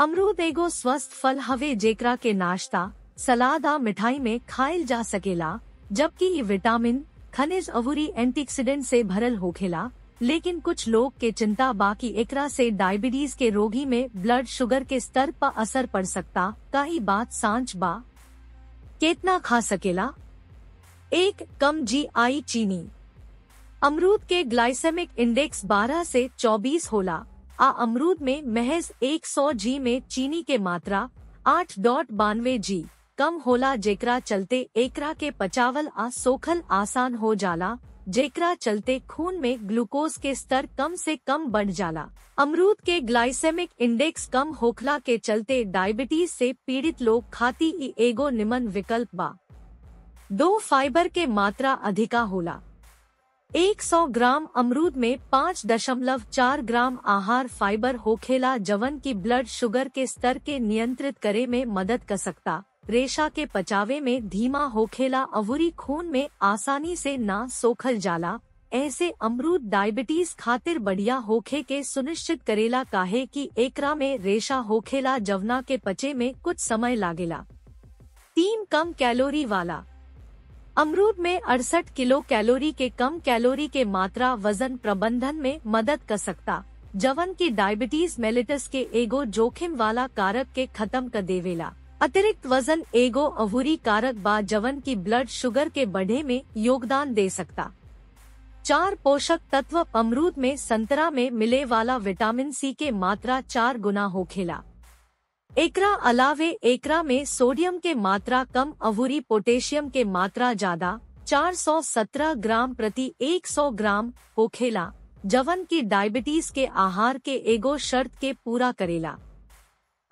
अमरूद एगो स्वस्थ फल हवे जेकरा के नाश्ता सलाद आ मिठाई में खायल जा सकेला जबकि ये विटामिन खनिज अवरी एंटीऑक्सीडेंट से भरल होखेला लेकिन कुछ लोग के चिंता बाकी एकरा से डायबिटीज के रोगी में ब्लड शुगर के स्तर पर असर पड़ सकता का ही बात सांच बा केतना खा सकेला एक कम जी आई चीनी अमरूद के ग्लाइसेमिक इंडेक्स 12 से 24 होला आ अमरूद में महज 100 जी में चीनी के मात्रा आठ डॉट बानवे जी कम होला जेकरा चलते एकरा के पचावल आ सोखल आसान हो जाला जेकरा चलते खून में ग्लूकोज के स्तर कम से कम बढ़ जाला अमरूद के ग्लाइसेमिक इंडेक्स कम होखला के चलते डायबिटीज से पीड़ित लोग खाती एगो निमन विकल्प बा दो फाइबर के मात्रा अधिका होला 100 ग्राम अमरूद में 5.4 ग्राम आहार फाइबर होखेला जवन की ब्लड शुगर के स्तर के नियंत्रित करे में मदद कर सकता रेशा के पचावे में धीमा होखेला अवरी खून में आसानी से ना सोखल जाला ऐसे अमरूद डायबिटीज खातिर बढ़िया होखे के सुनिश्चित करेला काहे कि एकरा में रेशा होखेला जवना के पचे में कुछ समय लागेला तीन कम कैलोरी वाला अमरूद में अड़सठ किलो कैलोरी के कम कैलोरी के मात्रा वजन प्रबंधन में मदद कर सकता जवन की डायबिटीज मेलिटस के एगो जोखिम वाला कारक के खत्म कर देवेला अतिरिक्त वजन एगो अहूरी कारक बा जवन की ब्लड शुगर के बढ़े में योगदान दे सकता चार पोषक तत्व अमरूद में संतरा में मिले वाला विटामिन सी के मात्रा चार गुना होखेला एकरा अलावे एकरा में सोडियम के मात्रा कम अवूरी पोटेशियम के मात्रा ज्यादा 417 ग्राम प्रति 100 ग्राम होखेला जवन की डायबिटीज के आहार के एगो शर्त के पूरा करेला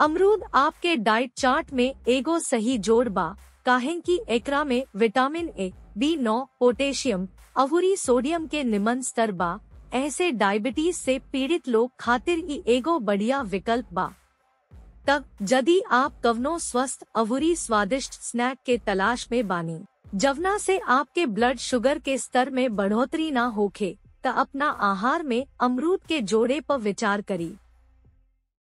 अमरूद आपके डाइट चार्ट में एगो सही जोड़ बा काहे की एकरा में विटामिन ए बी नौ पोटेशियम अवूरी सोडियम के निमन स्तर बा ऐसे डायबिटीज से पीड़ित लोग खातिर ही एगो बढ़िया विकल्प बा तक यदि आप कवनों स्वस्थ अवूरी स्वादिष्ट स्नैक के तलाश में बानी जवना से आपके ब्लड शुगर के स्तर में बढ़ोतरी न होखे तो अपना आहार में अमरूद के जोड़े पर विचार करी